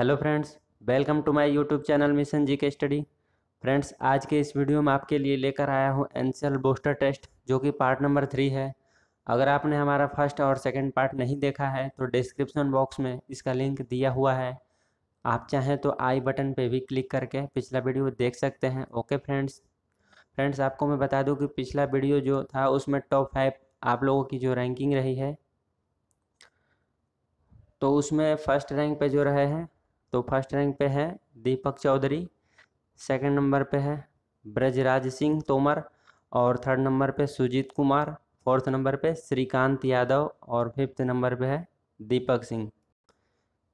hello friends welcome to my YouTube channel mission G K study friends आज के इस video में आपके लिए लेकर आया हूँ एनसीएल बूस्टर टेस्ट जो कि पार्ट नंबर थ्री है अगर आपने हमारा फर्स्ट और सेकंड पार्ट नहीं देखा है तो डिस्क्रिप्शन बॉक्स में इसका लिंक दिया हुआ है आप चाहें तो आई बटन पर भी क्लिक करके पिछला वीडियो देख सकते हैं ओके फ्रेंड्स फ्रेंड्स आपको मैं बता दूँ कि पिछला वीडियो जो था उसमें टॉप फाइव आप लोगों की जो रैंकिंग रही है तो उसमें फर्स्ट रैंक पे जो रहे हैं तो फर्स्ट रैंक पे है दीपक चौधरी सेकंड नंबर पे है ब्रजराज सिंह तोमर और थर्ड नंबर पे सुजीत कुमार फोर्थ नंबर पे श्रीकांत यादव और फिफ्थ नंबर पे है दीपक सिंह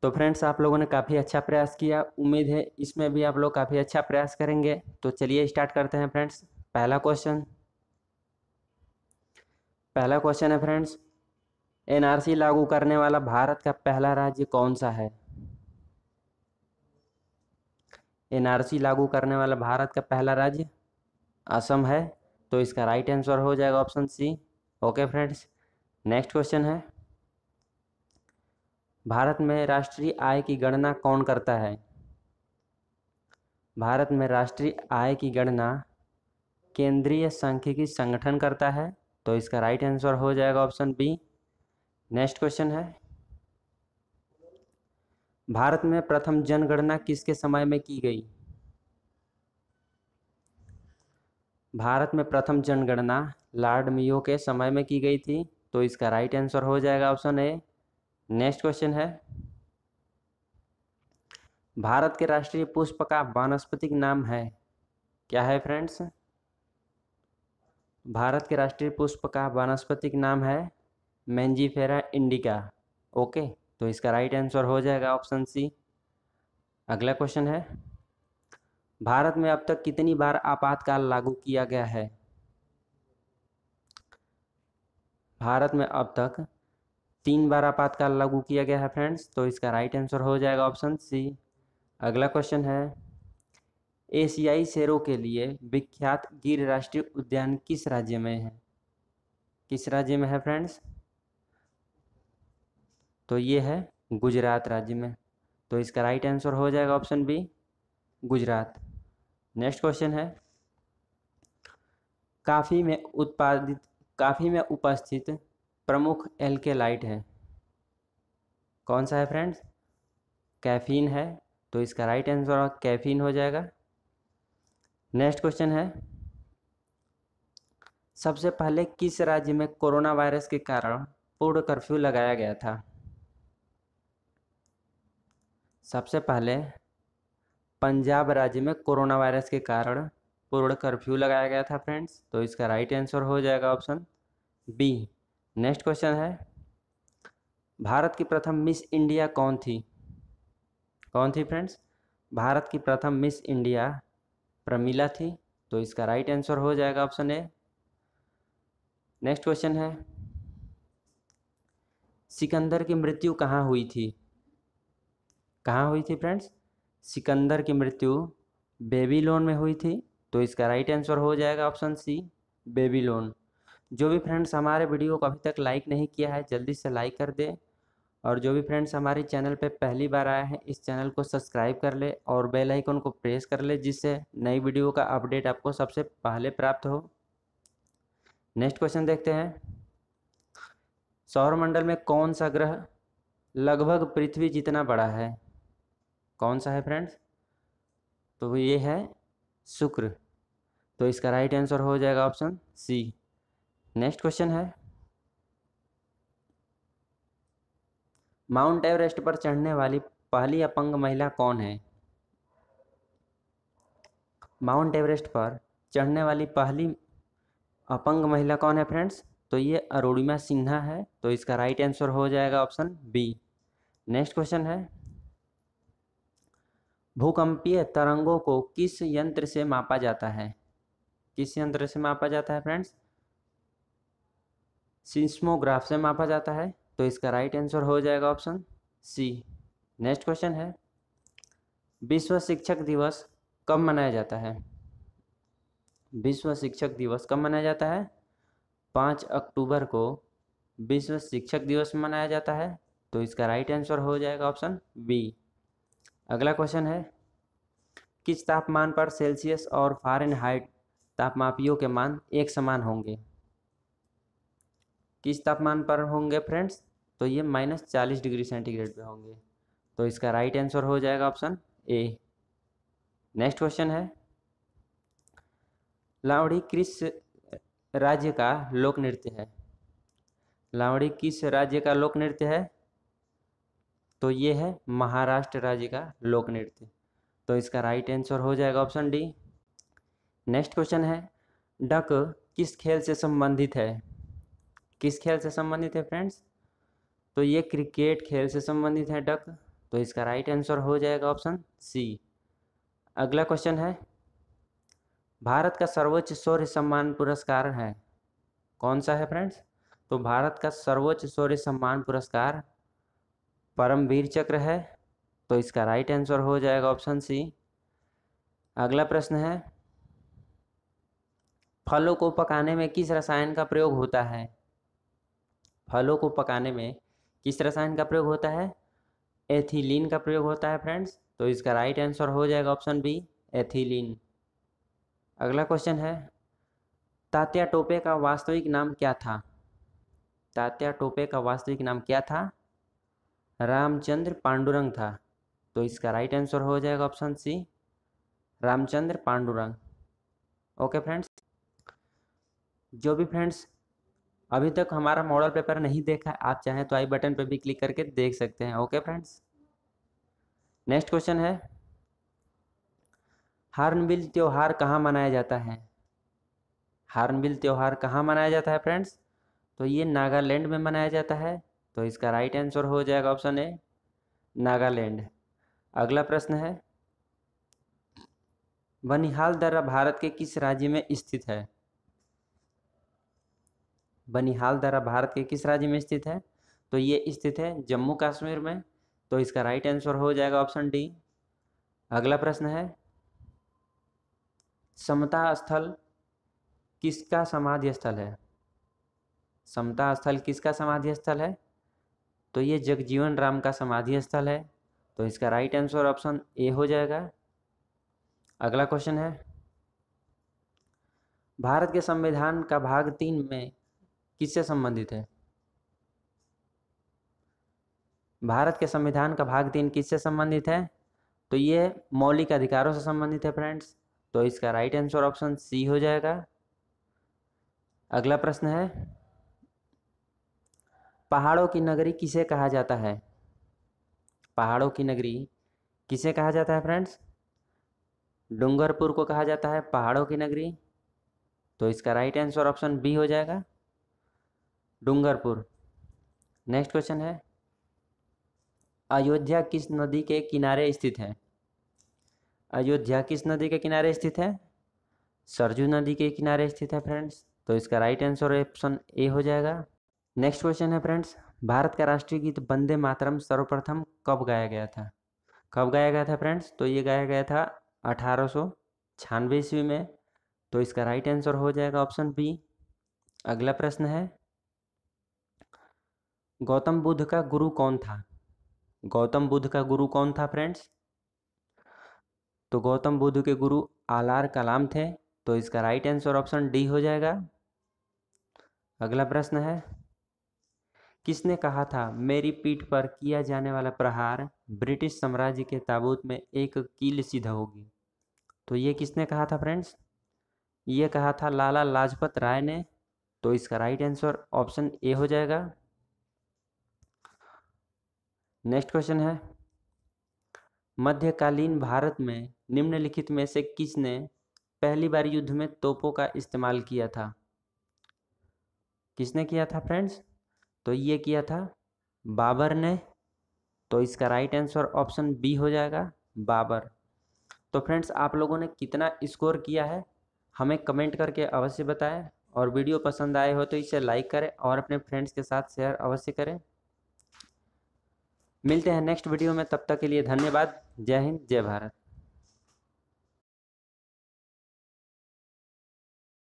तो फ्रेंड्स आप लोगों ने काफ़ी अच्छा प्रयास किया उम्मीद है इसमें भी आप लोग काफ़ी अच्छा प्रयास करेंगे तो चलिए स्टार्ट करते हैं फ्रेंड्स पहला क्वेश्चन पहला क्वेश्चन है फ्रेंड्स एनआरसी लागू करने वाला भारत का पहला राज्य कौन सा है एनआरसी लागू करने वाला भारत का पहला राज्य असम है तो इसका राइट आंसर हो जाएगा option C okay friends next question है भारत में राष्ट्रीय आय की गणना कौन करता है भारत में राष्ट्रीय आय की गणना केंद्रीय सांख्यिकी संगठन करता है तो इसका राइट आंसर हो जाएगा ऑप्शन बी नेक्स्ट क्वेश्चन है भारत में प्रथम जनगणना किसके समय में की गई भारत में प्रथम जनगणना लॉर्ड मियो के समय में की गई थी तो इसका राइट आंसर हो जाएगा ऑप्शन ए नेक्स्ट क्वेश्चन है भारत के राष्ट्रीय पुष्प का वानस्पतिक नाम है क्या है फ्रेंड्स भारत के राष्ट्रीय पुष्प का वानस्पतिक नाम है मैंजीफेरा इंडिका ओके तो इसका राइट आंसर हो जाएगा ऑप्शन सी अगला क्वेश्चन है भारत में अब तक कितनी बार आपातकाल लागू किया गया है भारत में अब तक तीन बार आपातकाल लागू किया गया है फ्रेंड्स तो इसका राइट आंसर हो जाएगा ऑप्शन सी अगला क्वेश्चन है एशियाई शेरों के लिए विख्यात गिर राष्ट्रीय उद्यान किस राज्य में है किस राज्य में है फ्रेंड्स तो ये है गुजरात राज्य में तो इसका राइट आंसर हो जाएगा option B Gujarat next question है काफ़ी में उत्पादित काफ़ी में उपस्थित प्रमुख लाइट है कौन सा है फ्रेंड्स कैफीन है तो इसका राइट आंसर कैफीन हो जाएगा नेक्स्ट क्वेश्चन है सबसे पहले किस राज्य में कोरोना वायरस के कारण पूर्ण कर्फ्यू लगाया गया था सबसे पहले पंजाब राज्य में कोरोना वायरस के कारण पूर्ण कर्फ्यू लगाया गया था फ्रेंड्स तो इसका राइट आंसर हो जाएगा ऑप्शन बी नेक्स्ट क्वेश्चन है भारत की प्रथम मिस इंडिया कौन थी कौन थी फ्रेंड्स भारत की प्रथम मिस इंडिया प्रमीला थी तो इसका राइट आंसर हो जाएगा ऑप्शन ए नेक्स्ट क्वेश्चन है सिकंदर की मृत्यु कहाँ हुई थी कहाँ हुई थी फ्रेंड्स सिकंदर की मृत्यु बेबीलोन में हुई थी तो इसका राइट आंसर हो जाएगा ऑप्शन सी बेबीलोन जो भी फ्रेंड्स हमारे वीडियो को अभी तक लाइक नहीं किया है जल्दी से लाइक कर दे और जो भी फ्रेंड्स हमारे चैनल पे पहली बार आए हैं इस चैनल को सब्सक्राइब कर ले और बेल आइकन को प्रेस कर ले जिससे नई वीडियो का अपडेट आपको सबसे पहले प्राप्त हो नेक्स्ट क्वेश्चन देखते हैं सौरमंडल में कौन सा ग्रह लगभग पृथ्वी जितना बड़ा है कौन सा है फ्रेंड्स तो ये है शुक्र तो इसका राइट आंसर हो जाएगा ऑप्शन सी नेक्स्ट क्वेश्चन है माउंट एवरेस्ट पर चढ़ने वाली पहली अपंग महिला कौन है माउंट एवरेस्ट पर चढ़ने वाली पहली अपंग महिला कौन है फ्रेंड्स तो ये अरुणिमा सिन्हा है तो इसका राइट आंसर हो जाएगा ऑप्शन बी नेक्स्ट क्वेश्चन है भूकंपीय तरंगों को किस यंत्र से मापा जाता है किस यंत्र से मापा जाता है फ्रेंड्स सिस्मोग्राफ से मापा जाता है तो इसका राइट आंसर हो जाएगा ऑप्शन सी नेक्स्ट क्वेश्चन है विश्व शिक्षक दिवस कब मनाया जाता है विश्व शिक्षक दिवस कब मनाया जाता है पाँच अक्टूबर को विश्व शिक्षक दिवस मनाया जाता है तो इसका राइट आंसर हो जाएगा ऑप्शन बी अगला क्वेश्चन है किस तापमान पर सेल्सियस और फारेनहाइट तापमापियों के मान एक समान होंगे किस तापमान पर होंगे फ्रेंड्स तो ये माइनस चालीस डिग्री सेंटीग्रेड पे होंगे तो इसका राइट आंसर हो जाएगा ऑप्शन ए नेक्स्ट क्वेश्चन है लावड़ी किस राज्य का लोक नृत्य है लावड़ी किस राज्य का लोक नृत्य है तो ये है महाराष्ट्र राज्य का लोक नृत्य तो इसका राइट आंसर हो जाएगा ऑप्शन डी नेक्स्ट क्वेश्चन है डक किस खेल से संबंधित है किस खेल से संबंधित है फ्रेंड्स तो ये क्रिकेट खेल से संबंधित है डक तो इसका राइट आंसर हो जाएगा ऑप्शन सी अगला क्वेश्चन है भारत का सर्वोच्च शौर्य सम्मान पुरस्कार है कौन सा है फ्रेंड्स तो भारत का सर्वोच्च शौर्य सम्मान पुरस्कार परमवीर चक्र है तो इसका राइट आंसर हो जाएगा ऑप्शन सी अगला प्रश्न है फलों को पकाने में किस रसायन का प्रयोग होता है फलों को पकाने में किस रसायन का प्रयोग होता है एथिलीन का प्रयोग होता है फ्रेंड्स तो इसका राइट आंसर हो जाएगा ऑप्शन बी एथिलीन अगला क्वेश्चन है तात्या टोपे का वास्तविक नाम क्या था तात्या टोपे का वास्तविक नाम क्या था रामचंद्र पांडुरंग था तो इसका राइट आंसर हो जाएगा option C Ramchandra Pandurang okay friends जो भी फ्रेंड्स अभी तक हमारा मॉडल पेपर नहीं देखा आप चाहें तो आई बटन पर भी क्लिक करके देख सकते हैं ओके फ्रेंड्स नेक्स्ट क्वेश्चन है हार्नबिल त्यौहार कहाँ मनाया जाता है हार्नबिल त्यौहार कहाँ मनाया जाता है फ्रेंड्स तो ये नागालैंड में मनाया जाता है तो इसका राइट आंसर हो जाएगा ऑप्शन ए नागालैंड अगला प्रश्न है बनिहाल दर्रा भारत के किस राज्य में स्थित है बनिहाल दर्रा भारत के किस राज्य में स्थित है तो ये स्थित है जम्मू कश्मीर में तो इसका राइट आंसर हो जाएगा ऑप्शन डी अगला प्रश्न है समता स्थल किसका समाधि स्थल है समता स्थल किसका समाधि स्थल है तो ये जगजीवन राम का समाधि स्थल है तो इसका राइट आंसर ऑप्शन ए हो जाएगा अगला क्वेश्चन है भारत के संविधान का भाग तीन में किससे संबंधित है भारत के संविधान का भाग तीन किससे संबंधित है तो ये मौलिक अधिकारों से संबंधित है फ्रेंड्स तो इसका राइट आंसर ऑप्शन सी हो जाएगा अगला प्रश्न है पहाड़ों की नगरी किसे कहा जाता है पहाड़ों की नगरी किसे कहा जाता है फ्रेंड्स डूंगरपुर को कहा जाता है पहाड़ों की नगरी तो इसका राइट आंसर ऑप्शन बी हो जाएगा डूंगरपुर नेक्स्ट क्वेश्चन है अयोध्या किस नदी के किनारे स्थित है अयोध्या किस नदी के किनारे स्थित है सरजू नदी के किनारे स्थित है फ्रेंड्स तो इसका राइट आंसर ऑप्शन ए हो जाएगा नेक्स्ट क्वेश्चन है फ्रेंड्स भारत का राष्ट्रीय गीत वंदे मातरम सर्वप्रथम कब गाया गया था कब गाया गया था फ्रेंड्स तो ये गाया गया था अठारह सौ छानवे ईस्वी में तो इसका राइट आंसर हो जाएगा ऑप्शन बी अगला प्रश्न है गौतम बुद्ध का गुरु कौन था गौतम बुद्ध का गुरु कौन था फ्रेंड्स तो गौतम बुद्ध के गुरु आलार कलाम थे तो इसका राइट आंसर ऑप्शन डी हो जाएगा अगला प्रश्न है किसने कहा था मेरी पीठ पर किया जाने वाला प्रहार ब्रिटिश साम्राज्य के ताबूत में एक कील सीधा होगी तो ये किसने कहा था फ्रेंड्स ये कहा था लाला लाजपत राय ने तो इसका राइट आंसर ऑप्शन ए हो जाएगा नेक्स्ट क्वेश्चन है मध्यकालीन भारत में निम्नलिखित में से किसने पहली बार युद्ध में तोपों का इस्तेमाल किया था किसने किया था फ्रेंड्स तो ये किया था बाबर ने तो इसका राइट आंसर ऑप्शन बी हो जाएगा बाबर तो फ्रेंड्स आप लोगों ने कितना स्कोर किया है हमें कमेंट करके अवश्य बताएं और वीडियो पसंद आए हो तो इसे लाइक करें और अपने फ्रेंड्स के साथ शेयर अवश्य करें मिलते हैं नेक्स्ट वीडियो में तब तक के लिए धन्यवाद जय हिंद जय भारत